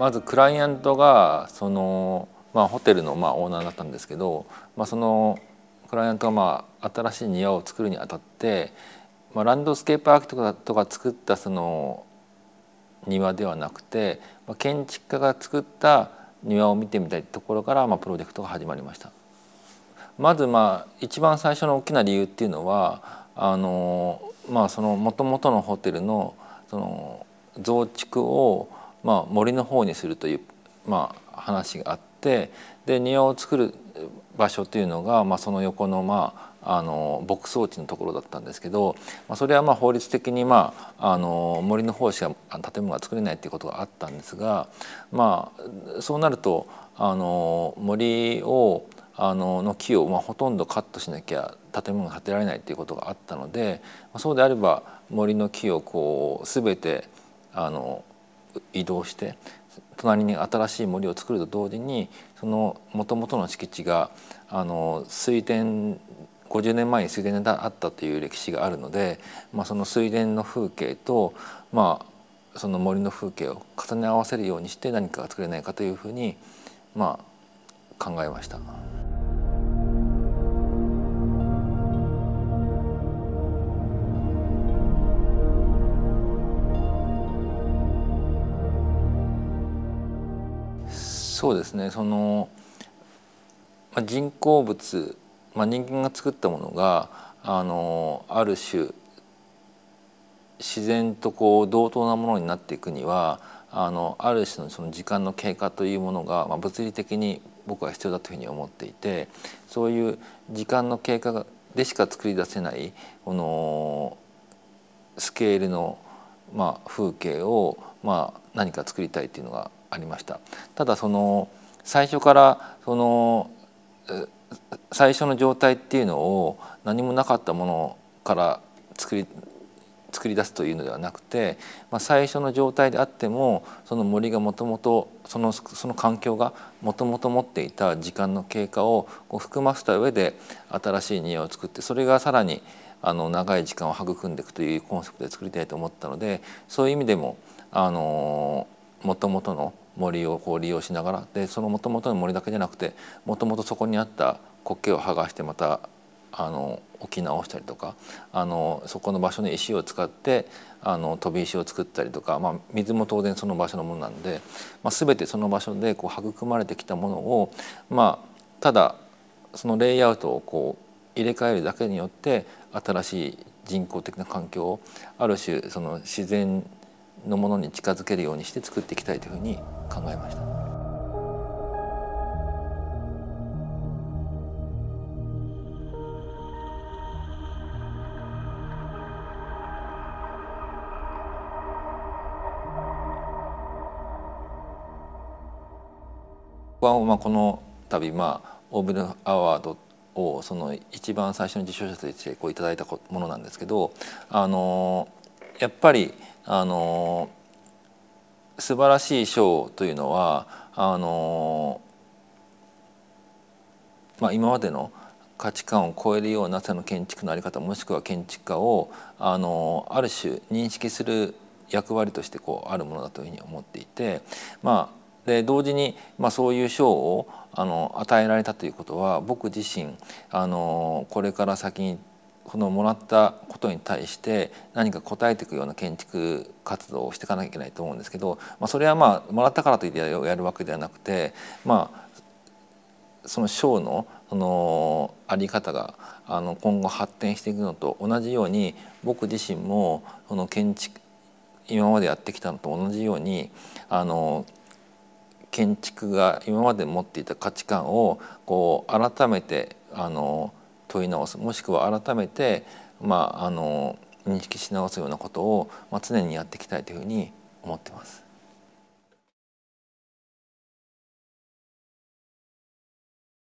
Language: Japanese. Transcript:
まずクライアントがその、まあ、ホテルのまあオーナーだったんですけど、まあ、そのクライアントがまあ新しい庭を作るにあたって、まあ、ランドスケープアーキテクトとか作ったその庭ではなくて、まあ、建築家が作った庭を見てみたいところからまあプロジェクトが始まりました。まずまあ一番最初の大きな理由っていうのはあのまあその元々のホテルのその増築をまあ、森の方にするという、まあ、話があってで庭を作る場所というのが、まあ、その横の,、まあ、あの牧草地のところだったんですけど、まあ、それはまあ法律的に、まあ、あの森の方しか建物が作れないということがあったんですが、まあ、そうなるとあの森をあのの木を、まあ、ほとんどカットしなきゃ建物が建てられないということがあったので、まあ、そうであれば森の木をこう全てあの移動して隣に新しい森を作ると同時にそのもともとの敷地があの水田50年前に水田であったという歴史があるので、まあ、その水田の風景と、まあ、その森の風景を重ね合わせるようにして何かが作れないかというふうに、まあ、考えました。そうですねその、まあ、人工物、まあ、人間が作ったものがあのある種自然とこう同等なものになっていくにはあのある種のその時間の経過というものが、まあ、物理的に僕は必要だというふうに思っていてそういう時間の経過でしか作り出せないこのスケールの、まあ、風景を、まあ、何か作りたいっていうのがありました。ただその最初からその最初の状態っていうのを何もなかったものから作り作り出すというのではなくて、まあ、最初の状態であってもその森がもともとそのその環境がもともと持っていた時間の経過を含ませた上で新しい庭を作ってそれがさらにあの長い時間を育んでいくというコンセプトで作りたいと思ったのでそういう意味でももともとの森をこう利用しながらでそのもともとの森だけじゃなくてもともとそこにあった苔を剥がしてまたあの置き直したりとかあのそこの場所に石を使ってあの飛び石を作ったりとか、まあ、水も当然その場所のものなんで、まあ、全てその場所でこう育まれてきたものを、まあ、ただそのレイアウトをこう入れ替えるだけによって新しい人工的な環境をある種その自然のものに近づけるようにして作っていきたいというふうに考えました。は、まあ、この度、まあ、オーブルアワードをその一番最初の受賞者としてこういただいたものなんですけどあのやっぱりあの素晴らしい賞というのはあのまあ、今までの価値観を超えるようなその建築の在り方もしくは建築家をあのある種認識する役割としてこうあるものだというふうに思っていて、まあ、で同時に、まあ、そういう賞をあの与えられたということは僕自身あのこれから先にこのもらったことに対して何か答えていくような建築活動をしていかなきゃいけないと思うんですけど、まあ、それはまあもらったからといってやるわけではなくて、まあ、その賞のそのあり方があの今後発展していくのと同じように僕自身もその建築今までやってきたのと同じようにあの建築が今まで持っていた価値観をこう改めてあの問い直すもしくは改めて、まあ、あの認識し直すようなことを、まあ、常にやっていきたいというふうに思ってます。